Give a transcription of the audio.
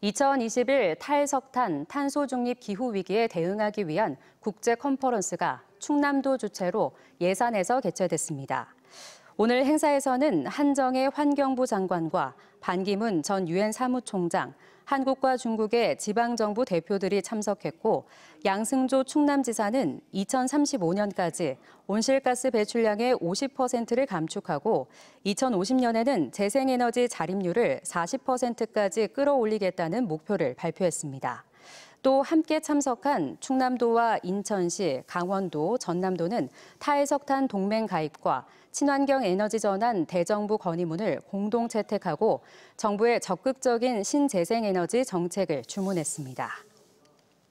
2021 탈석탄 탄소 중립 기후 위기에 대응하기 위한 국제 컨퍼런스가 충남도 주최로 예산에서 개최됐습니다. 오늘 행사에서는 한정의 환경부 장관과 반기문 전 유엔 사무총장, 한국과 중국의 지방정부 대표들이 참석했고 양승조 충남지사는 2035년까지 온실가스 배출량의 50%를 감축하고 2050년에는 재생에너지 자립률을 40%까지 끌어올리겠다는 목표를 발표했습니다. 또 함께 참석한 충남도와 인천시, 강원도, 전남도는 타해석탄 동맹 가입과 친환경 에너지 전환 대정부 건의문을 공동 채택하고 정부의 적극적인 신재생에너지 정책을 주문했습니다.